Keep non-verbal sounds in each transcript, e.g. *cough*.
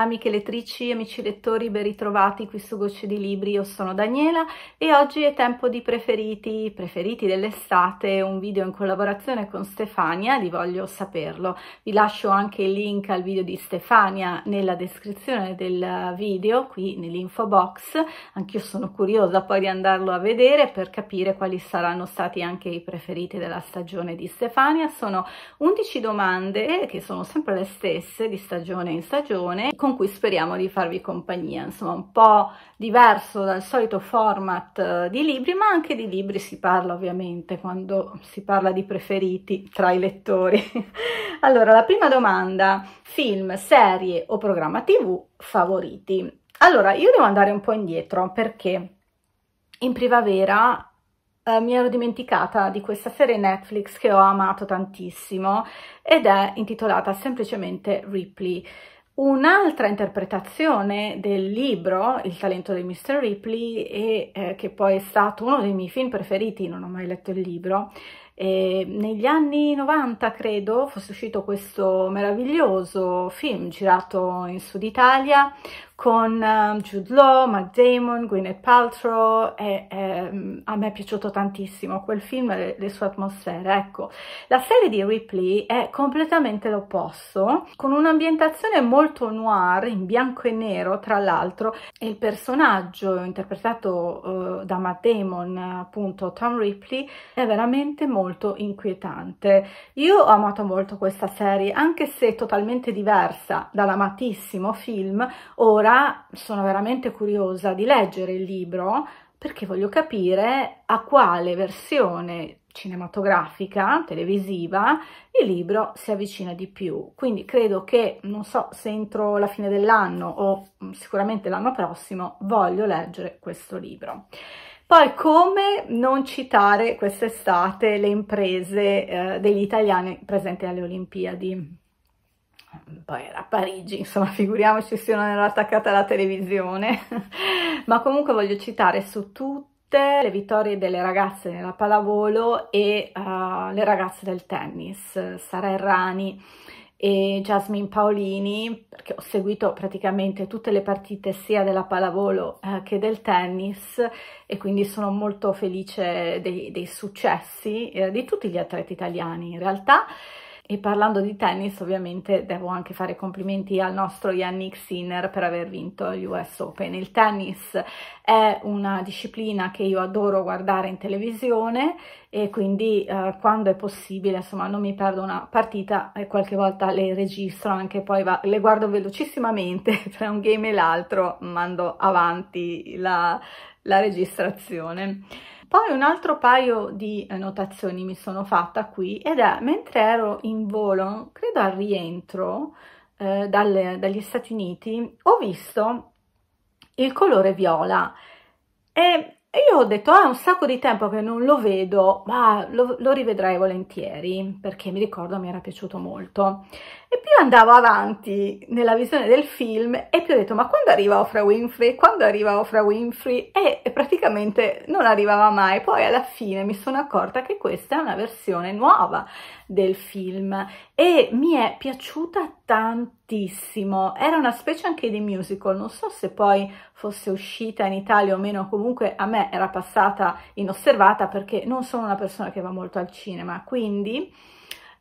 Amiche lettrici, amici lettori, ben ritrovati qui su Gocce di Libri, io sono Daniela e oggi è tempo di preferiti, preferiti dell'estate, un video in collaborazione con Stefania di Voglio Saperlo. Vi lascio anche il link al video di Stefania nella descrizione del video, qui nell'info box, anch'io sono curiosa poi di andarlo a vedere per capire quali saranno stati anche i preferiti della stagione di Stefania. Sono 11 domande che sono sempre le stesse di stagione in stagione, con cui speriamo di farvi compagnia, insomma un po' diverso dal solito format eh, di libri, ma anche di libri si parla ovviamente quando si parla di preferiti tra i lettori. *laughs* allora, la prima domanda, film, serie o programma tv favoriti? Allora, io devo andare un po' indietro perché in primavera eh, mi ero dimenticata di questa serie Netflix che ho amato tantissimo ed è intitolata semplicemente Ripley. Un'altra interpretazione del libro, Il talento di Mr. Ripley, e, eh, che poi è stato uno dei miei film preferiti, non ho mai letto il libro, eh, negli anni 90 credo fosse uscito questo meraviglioso film girato in Sud Italia con um, Jude Law, Matt Damon, Gwyneth Paltrow e, e, mm, a me è piaciuto tantissimo quel film e le, le sue atmosfere, ecco. La serie di Ripley è completamente l'opposto, con un'ambientazione molto noir, in bianco e nero tra l'altro, e il personaggio interpretato uh, da Matt Damon, appunto Tom Ripley, è veramente molto inquietante. Io ho amato molto questa serie, anche se totalmente diversa dall'amatissimo film, ora Ora sono veramente curiosa di leggere il libro perché voglio capire a quale versione cinematografica, televisiva, il libro si avvicina di più. Quindi credo che, non so se entro la fine dell'anno o mm, sicuramente l'anno prossimo, voglio leggere questo libro. Poi come non citare quest'estate le imprese eh, degli italiani presenti alle Olimpiadi? Ehm, poi era a Parigi, insomma *laughs* figuriamoci se non ero attaccata alla televisione, *laughs* ma comunque voglio citare su tutte le vittorie delle ragazze nella pallavolo e uh, le ragazze del tennis, Sara Errani e Jasmine Paolini, perché ho seguito praticamente tutte le partite sia della pallavolo uh, che del tennis e quindi sono molto felice dei, dei successi eh, di tutti gli atleti italiani in realtà. E parlando di tennis, ovviamente devo anche fare complimenti al nostro Yannick Sinner per aver vinto gli US Open. Il tennis è una disciplina che io adoro guardare in televisione e quindi eh, quando è possibile, insomma, non mi perdo una partita e qualche volta le registro anche poi va, le guardo velocissimamente *laughs* tra un game e l'altro, mando avanti la, la registrazione. Poi un altro paio di eh, notazioni mi sono fatta qui ed è mentre ero in volo, credo al rientro eh, dalle, dagli Stati Uniti, ho visto il colore viola e e io ho detto, ah, è un sacco di tempo che non lo vedo, ma lo, lo rivedrei volentieri, perché mi ricordo mi era piaciuto molto. E più andavo avanti nella visione del film e più ho detto, ma quando arriva Ofra Winfrey? Quando arriva Ofra Winfrey? e praticamente non arrivava mai. Poi alla fine mi sono accorta che questa è una versione nuova, del film e mi è piaciuta tantissimo. Era una specie anche di musical, non so se poi fosse uscita in Italia o meno, comunque a me era passata inosservata perché non sono una persona che va molto al cinema, quindi...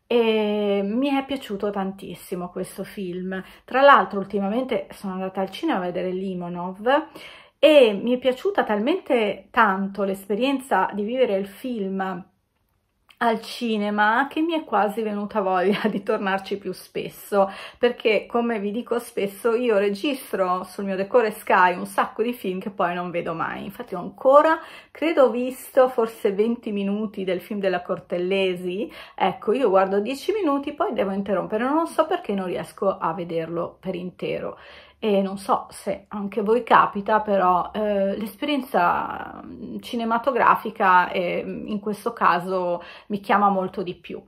E mi è piaciuto tantissimo questo film. Tra l'altro ultimamente sono andata al cinema a vedere Limonov e mi è piaciuta talmente tanto l'esperienza di vivere il film al cinema che mi è quasi venuta voglia di tornarci più spesso perché come vi dico spesso io registro sul mio decore Sky un sacco di film che poi non vedo mai infatti ho ancora credo visto forse 20 minuti del film della Cortellesi ecco io guardo 10 minuti poi devo interrompere non so perché non riesco a vederlo per intero e non so se anche voi capita però eh, l'esperienza mm, cinematografica eh, in questo caso mi chiama molto di più.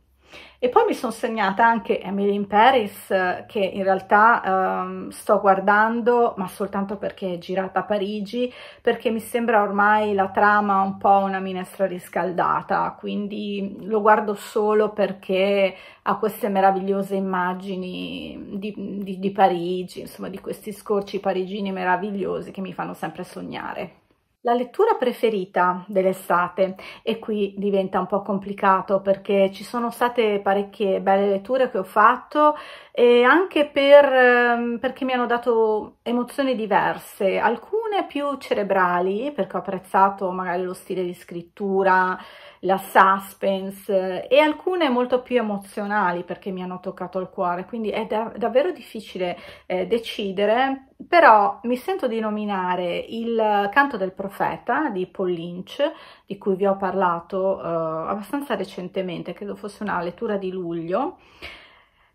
E poi mi sono segnata anche Emily in Paris, eh, che in realtà um, sto guardando, ma soltanto perché è girata a Parigi, perché mi sembra ormai la trama un po' una minestra riscaldata, quindi lo guardo solo perché ha queste meravigliose immagini di, di, di Parigi, insomma di questi scorci parigini meravigliosi che mi fanno sempre sognare. La lettura preferita dell'estate e qui diventa un po' complicato perché ci sono state parecchie belle letture che ho fatto e anche per, ehm, perché mi hanno dato emozioni diverse, alcune più cerebrali, perché ho apprezzato magari lo stile di scrittura, la suspense, e alcune molto più emozionali perché mi hanno toccato il cuore, quindi è da davvero difficile eh, decidere, però mi sento di nominare il canto del profeta di Paul Lynch, di cui vi ho parlato eh, abbastanza recentemente, credo fosse una lettura di luglio,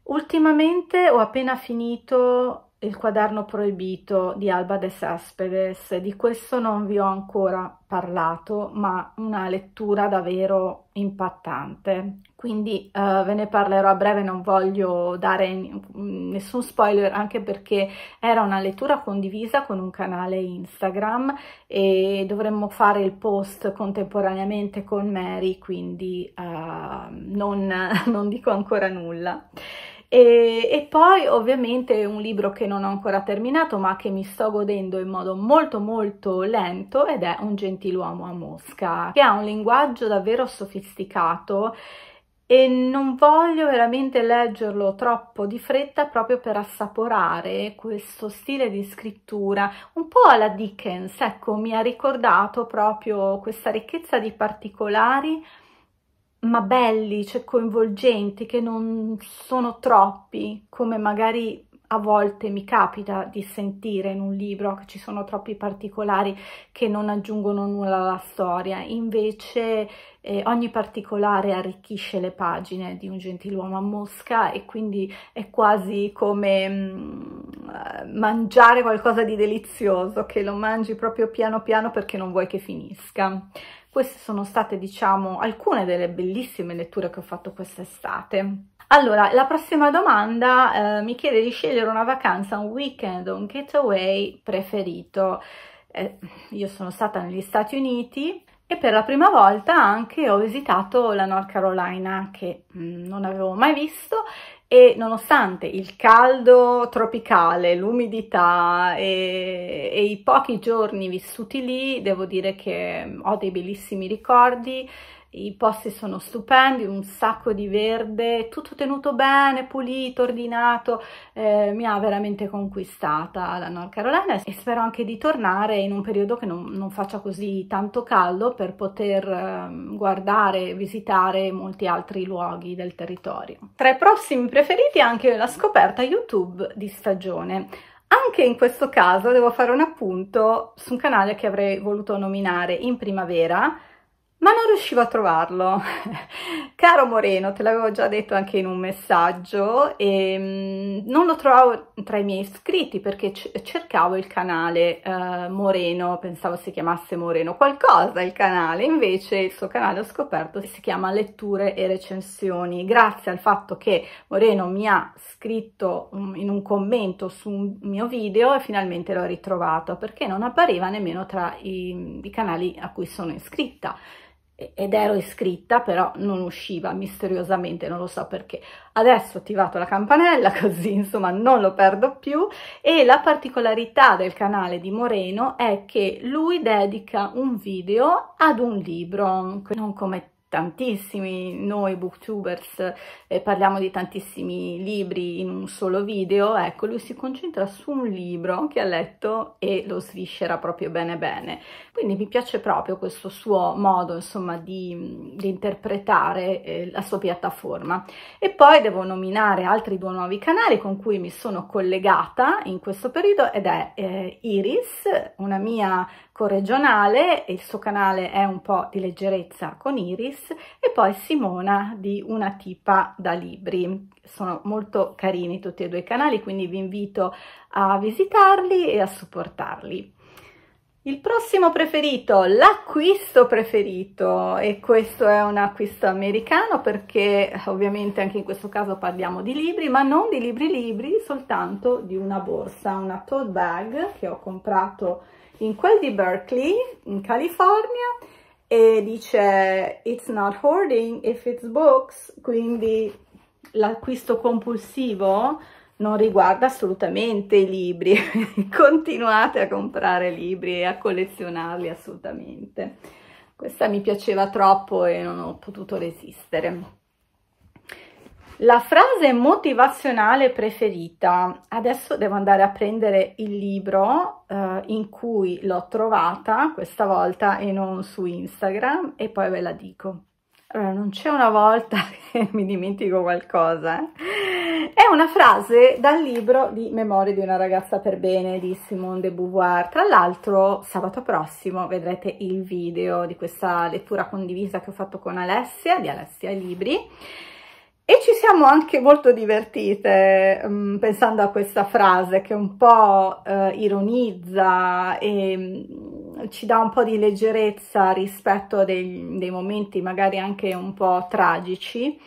Ultimamente ho appena finito il quaderno proibito di Alba de Cespedes, di questo non vi ho ancora parlato, ma una lettura davvero impattante, quindi eh, ve ne parlerò a breve, non voglio dare nessun spoiler, anche perché era una lettura condivisa con un canale Instagram e dovremmo fare il post contemporaneamente con Mary, quindi eh, non, *laughs* non dico ancora nulla. E, e, poi ovviamente un libro che non ho ancora terminato ma che mi sto godendo in modo molto molto lento ed è Un gentiluomo a Mosca, che ha un linguaggio davvero sofisticato e non voglio veramente leggerlo troppo di fretta proprio per assaporare questo stile di scrittura un po' alla Dickens, ecco, mi ha ricordato proprio questa ricchezza di particolari ma belli, cioè coinvolgenti, che non sono troppi, come magari a volte mi capita di sentire in un libro che ci sono troppi particolari che non aggiungono nulla alla storia, invece eh, ogni particolare arricchisce le pagine di un gentiluomo a Mosca e quindi è quasi come mh, mm, mangiare qualcosa di delizioso, che lo mangi proprio piano piano perché non vuoi che finisca. Queste sono state, diciamo, alcune delle bellissime letture che ho fatto quest'estate. Allora, la prossima domanda eh, mi chiede di scegliere una vacanza, un weekend un getaway preferito. Eh, io sono stata negli Stati Uniti, e per la prima volta anche ho visitato la North Carolina che mm, non avevo mai visto e nonostante il caldo tropicale, l'umidità e, e, i pochi giorni vissuti lì, devo dire che mm, ho dei bellissimi ricordi i posti sono stupendi, un sacco di verde, tutto tenuto bene, pulito, ordinato, eh, mi ha veramente conquistata la North Carolina e spero anche di tornare in un periodo che non, non faccia così tanto caldo per poter eh, guardare e visitare molti altri luoghi del territorio. Tra i prossimi preferiti anche la scoperta YouTube di stagione. Anche in questo caso devo fare un appunto su un canale che avrei voluto nominare in primavera, ma non riuscivo a trovarlo. *laughs* Caro Moreno, te l'avevo già detto anche in un messaggio, e ehm, non lo trovavo tra i miei iscritti perché cercavo il canale eh, Moreno, pensavo si chiamasse Moreno qualcosa il canale, invece il suo canale ho scoperto si chiama Letture e Recensioni, grazie al fatto che Moreno mi ha scritto in un commento su un mio video e finalmente l'ho ritrovato perché non appariva nemmeno tra i, i canali a cui sono iscritta ed ero iscritta, però non usciva misteriosamente, non lo so perché. Adesso ho attivato la campanella, *laughs* così insomma non lo perdo più. E la particolarità del canale di Moreno è che lui dedica un video ad un libro, non come tantissimi, noi booktubers eh, parliamo di tantissimi libri in un solo video, ecco lui si concentra su un libro che ha letto e lo sviscera proprio bene bene, quindi mi piace proprio questo suo modo insomma di, di interpretare eh, la sua piattaforma e poi devo nominare altri due nuovi canali con cui mi sono collegata in questo periodo ed è eh, Iris, una mia corregionale, il suo canale è un po' di leggerezza con Iris e poi Simona di Una tipa da libri. Sono molto carini tutti e due i canali, quindi vi invito a visitarli e a supportarli. Il prossimo preferito, l'acquisto preferito, e questo è un acquisto americano perché ovviamente anche in questo caso parliamo di libri, ma non di libri libri, soltanto di una borsa, una tote bag che ho comprato in quel di Berkeley, in California, e dice it's not hoarding if it's books, quindi l'acquisto compulsivo non riguarda assolutamente i libri, *laughs* continuate a comprare libri e a collezionarli assolutamente. Questa mi piaceva troppo e non ho potuto resistere. La frase motivazionale preferita. Adesso devo andare a prendere il libro eh, in cui l'ho trovata, questa volta e non su Instagram, e poi ve la dico. Allora, non c'è una volta *laughs* che mi dimentico qualcosa. Eh? È una frase dal libro di Memorie di una ragazza per bene di Simone de Beauvoir. Tra l'altro, sabato prossimo vedrete il video di questa lettura condivisa che ho fatto con Alessia, di Alessia Libri e ci siamo anche molto divertite mh, mm, pensando a questa frase che un po' eh, ironizza e mh, mm, ci dà un po' di leggerezza rispetto a dei, dei momenti magari anche un po' tragici.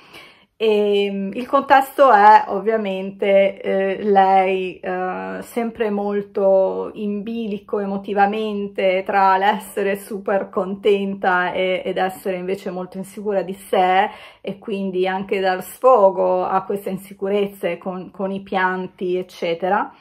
E ehm, il contesto è ovviamente eh, lei eh, sempre molto in bilico emotivamente tra l'essere super contenta e, ed essere invece molto insicura di sé e quindi anche dar sfogo a queste insicurezze con, con i pianti eccetera.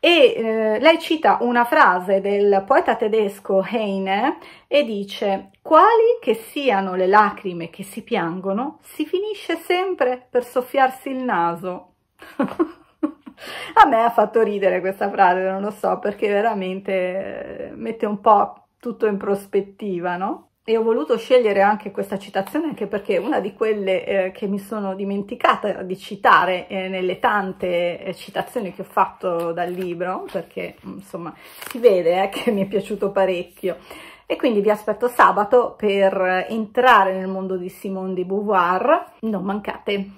E eh, lei cita una frase del poeta tedesco Heine e dice quali che siano le lacrime che si piangono, si finisce sempre per soffiarsi il naso. *laughs* a me ha fatto ridere questa frase, non lo so, perché veramente eh, mette un po' tutto in prospettiva, no? E ho voluto scegliere anche questa citazione anche perché è una di quelle eh, che mi sono dimenticata di citare eh, nelle tante eh, citazioni che ho fatto dal libro, perché insomma si vede eh, che mi è piaciuto parecchio e quindi vi aspetto sabato per eh, entrare nel mondo di Simone de Beauvoir, non mancate.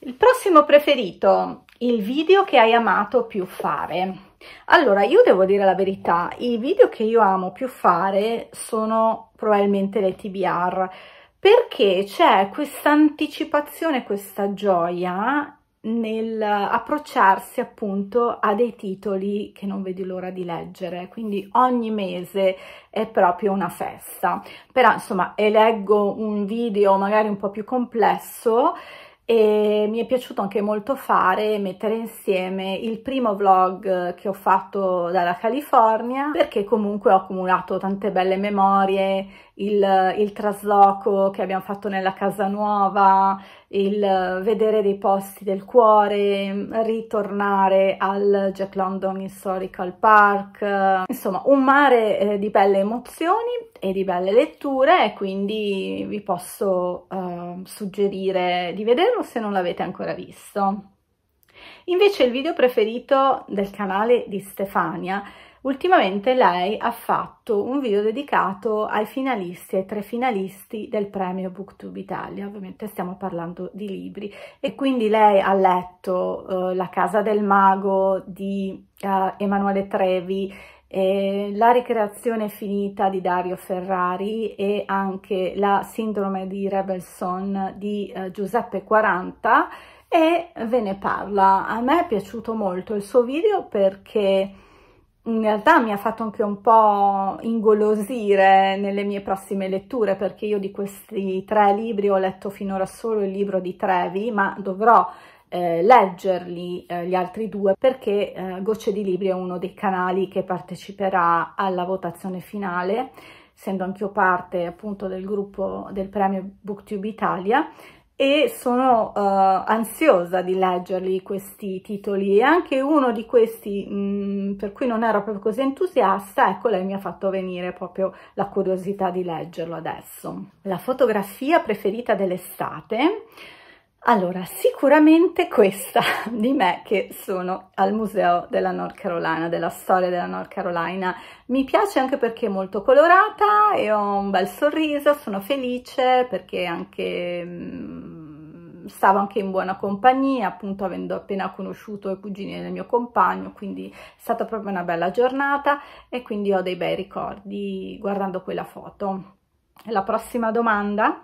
Il prossimo preferito, il video che hai amato più fare. Allora, io devo dire la verità, i video che io amo più fare sono probabilmente le TBR, perché c'è questa anticipazione, questa gioia nel approcciarsi appunto a dei titoli che non vedi l'ora di leggere, quindi ogni mese è proprio una festa. Però insomma, eleggo un video magari un po' più complesso e mi è piaciuto anche molto fare mettere insieme il primo vlog che ho fatto dalla California perché comunque ho accumulato tante belle memorie il, il trasloco che abbiamo fatto nella casa nuova, il vedere dei posti del cuore, ritornare al Jack London Historical Park, insomma un mare eh, di belle emozioni e di belle letture e quindi vi posso eh, suggerire di vederlo se non l'avete ancora visto. Invece il video preferito del canale di Stefania Ultimamente lei ha fatto un video dedicato ai finalisti, ai tre finalisti del premio BookTube Italia, ovviamente stiamo parlando di libri e quindi lei ha letto eh, La casa del mago di eh, Emanuele Trevi, eh, La ricreazione finita di Dario Ferrari e anche La sindrome di Rebelson di eh, Giuseppe 40 e ve ne parla. A me è piaciuto molto il suo video perché in realtà mi ha fatto anche un po' ingolosire nelle mie prossime letture perché io di questi tre libri ho letto finora solo il libro di Trevi ma dovrò eh, leggerli eh, gli altri due perché eh, Gocce di Libri è uno dei canali che parteciperà alla votazione finale essendo anch'io parte appunto del gruppo del premio Booktube Italia e sono uh, ansiosa di leggerli questi titoli e anche uno di questi mh, mm, per cui non ero proprio così entusiasta ecco lei mi ha fatto venire proprio la curiosità di leggerlo adesso la fotografia preferita dell'estate allora, sicuramente questa *laughs* di me che sono al Museo della North Carolina, della storia della North Carolina. Mi piace anche perché è molto colorata e ho un bel sorriso, sono felice perché anche mm, stavo anche in buona compagnia, appunto avendo appena conosciuto i cugini del mio compagno, quindi è stata proprio una bella giornata e quindi ho dei bei ricordi guardando quella foto. La prossima domanda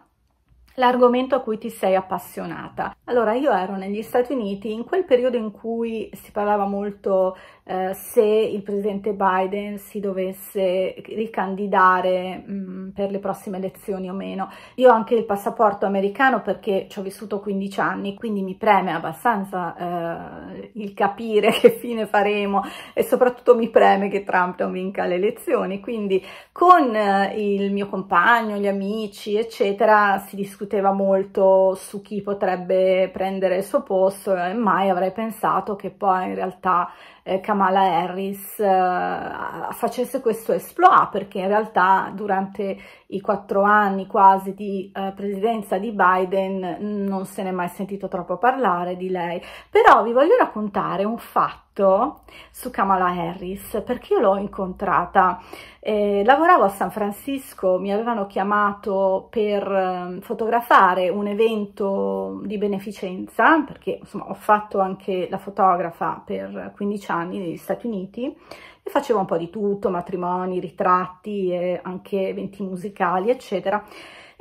l'argomento a cui ti sei appassionata. Allora, io ero negli Stati Uniti in quel periodo in cui si parlava molto eh, se il presidente Biden si dovesse ricandidare mh, mm, per le prossime elezioni o meno. Io ho anche il passaporto americano perché ci ho vissuto 15 anni, quindi mi preme abbastanza eh, il capire *laughs* che fine faremo e soprattutto mi preme che Trump non vinca le elezioni, quindi con eh, il mio compagno, gli amici, eccetera, si discuteva molto su chi potrebbe prendere il suo posto e mai avrei pensato che poi in realtà eh, Kamala Harris eh, facesse questo esploit, perché in realtà durante i quattro anni quasi di eh, presidenza di Biden non se ne è mai sentito troppo parlare di lei. Però vi voglio raccontare un fatto fatto su Kamala Harris perché io l'ho incontrata. Eh, lavoravo a San Francisco, mi avevano chiamato per ehm, fotografare un evento di beneficenza perché insomma ho fatto anche la fotografa per 15 anni negli Stati Uniti e facevo un po' di tutto, matrimoni, ritratti, anche eventi musicali eccetera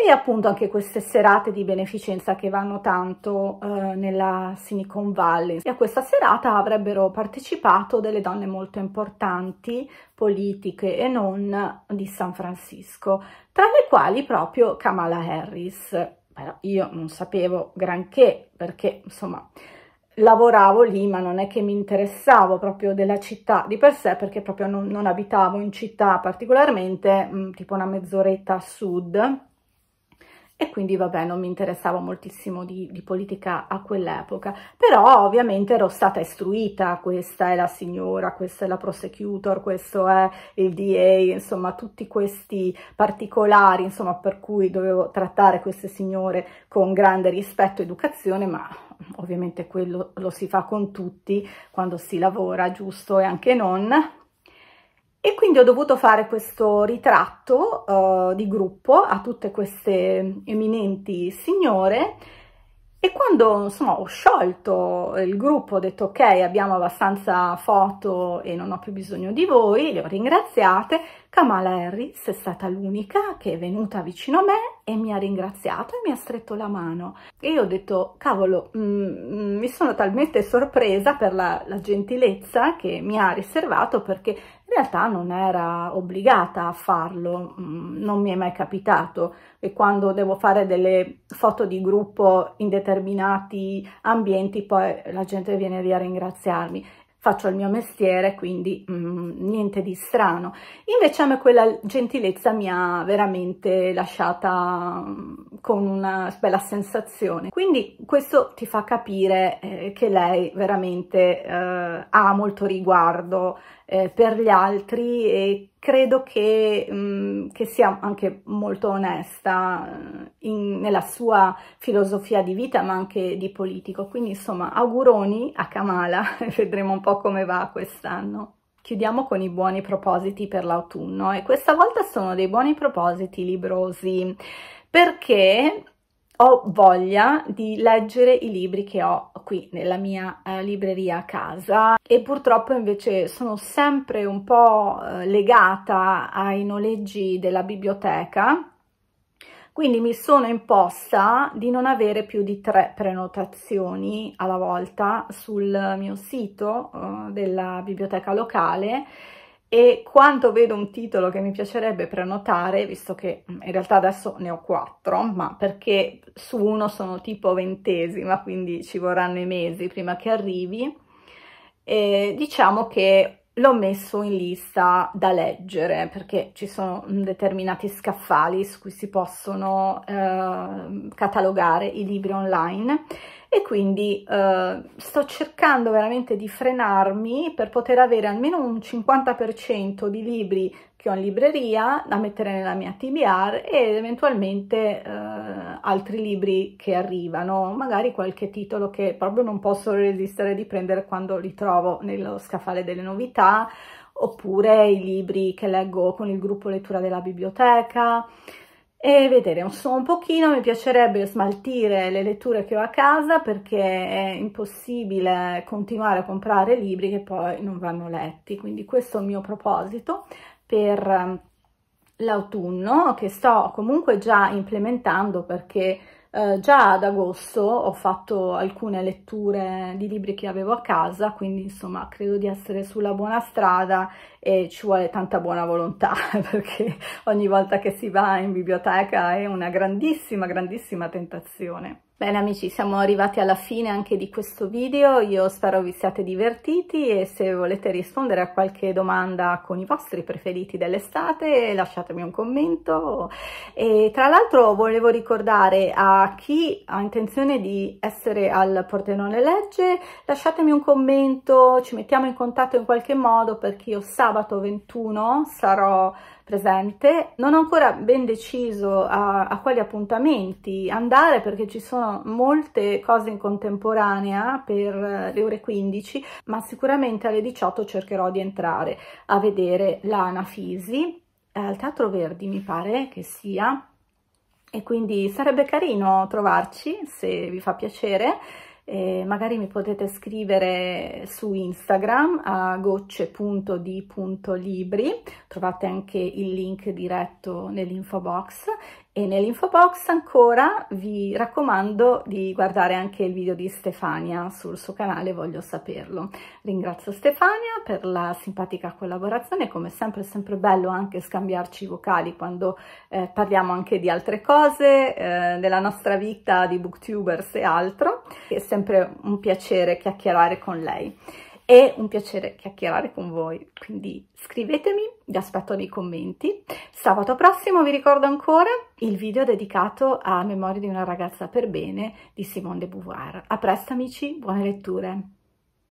e appunto anche queste serate di beneficenza che vanno tanto eh, nella Silicon Valley e a questa serata avrebbero partecipato delle donne molto importanti politiche e non di San Francisco tra le quali proprio Kamala Harris Però io non sapevo granché perché insomma lavoravo lì ma non è che mi interessavo proprio della città di per sé perché proprio non, non abitavo in città particolarmente mh, mm, tipo una mezz'oretta a sud e quindi vabbè non mi interessava moltissimo di, di politica a quell'epoca, però ovviamente ero stata istruita, questa è la signora, questa è la prosecutor, questo è il DA, insomma tutti questi particolari insomma, per cui dovevo trattare queste signore con grande rispetto ed educazione, ma ovviamente quello lo si fa con tutti quando si lavora, giusto, e anche non, e quindi ho dovuto fare questo ritratto uh, di gruppo a tutte queste eminenti signore e quando insomma, ho sciolto il gruppo ho detto ok abbiamo abbastanza foto e non ho più bisogno di voi, le ho ringraziate Kamala Harris è stata l'unica che è venuta vicino a me e mi ha ringraziato e mi ha stretto la mano. E io ho detto, cavolo, mh, mm, mh, mi sono talmente sorpresa per la, la gentilezza che mi ha riservato perché in realtà non era obbligata a farlo, mm, non mi è mai capitato e quando devo fare delle foto di gruppo in determinati ambienti poi la gente viene lì a ringraziarmi faccio il mio mestiere, quindi mh, mm, niente di strano. Invece a me quella gentilezza mi ha veramente lasciata mh, mm, con una bella sensazione. Quindi questo ti fa capire eh, che lei veramente eh, ha molto riguardo eh, per gli altri e credo che, mh, mm, che sia anche molto onesta eh, in, nella sua filosofia di vita ma anche di politico. Quindi insomma auguroni a Kamala *laughs* vedremo un po' come va quest'anno. Chiudiamo con i buoni propositi per l'autunno e questa volta sono dei buoni propositi librosi perché ho voglia di leggere i libri che ho qui nella mia eh, libreria a casa e purtroppo invece sono sempre un po' eh, legata ai noleggi della biblioteca quindi mi sono imposta di non avere più di tre prenotazioni alla volta sul mio sito eh, della biblioteca locale e quando vedo un titolo che mi piacerebbe prenotare, visto che mm, in realtà adesso ne ho quattro, ma perché su uno sono tipo ventesima, quindi ci vorranno i mesi prima che arrivi, eh, diciamo che l'ho messo in lista da leggere perché ci sono mm, determinati scaffali su cui si possono eh, catalogare i libri online e quindi eh, sto cercando veramente di frenarmi per poter avere almeno un 50% di libri che ho in libreria da mettere nella mia TBR ed eventualmente eh, altri libri che arrivano, magari qualche titolo che proprio non posso resistere di prendere quando li trovo nello scaffale delle novità, oppure i libri che leggo con il gruppo lettura della biblioteca e vedere insomma un pochino mi piacerebbe smaltire le letture che ho a casa perché è impossibile continuare a comprare libri che poi non vanno letti quindi questo è il mio proposito per ehm, l'autunno che sto comunque già implementando perché eh, già ad agosto ho fatto alcune letture di libri che avevo a casa quindi insomma credo di essere sulla buona strada e ci vuole tanta buona volontà *laughs* perché ogni volta che si va in biblioteca è una grandissima grandissima tentazione Bene amici, siamo arrivati alla fine anche di questo video, io spero vi siate divertiti e se volete rispondere a qualche domanda con i vostri preferiti dell'estate lasciatemi un commento e tra l'altro volevo ricordare a chi ha intenzione di essere al Pordenone Legge lasciatemi un commento, ci mettiamo in contatto in qualche modo perché io sabato 21 sarò presente. Non ho ancora ben deciso a, a quali appuntamenti andare perché ci sono molte cose in contemporanea per eh, le ore 15, ma sicuramente alle 18 cercherò di entrare a vedere l'Ana Fisi eh, al Teatro Verdi, mi pare che sia. E quindi sarebbe carino trovarci se vi fa piacere eh, magari mi potete scrivere su Instagram a gocce.di.libri, trovate anche il link diretto nell'info box e nell'info box ancora vi raccomando di guardare anche il video di Stefania sul suo canale Voglio Saperlo. Ringrazio Stefania per la simpatica collaborazione, come sempre è sempre bello anche scambiarci i vocali quando eh, parliamo anche di altre cose, eh, della nostra vita di booktubers e altro. È sempre un piacere chiacchierare con lei è un piacere chiacchierare con voi, quindi scrivetemi, vi aspetto nei commenti. Sabato prossimo vi ricordo ancora il video dedicato a Memoria di una ragazza per bene di Simone de Beauvoir. A presto amici, buone letture!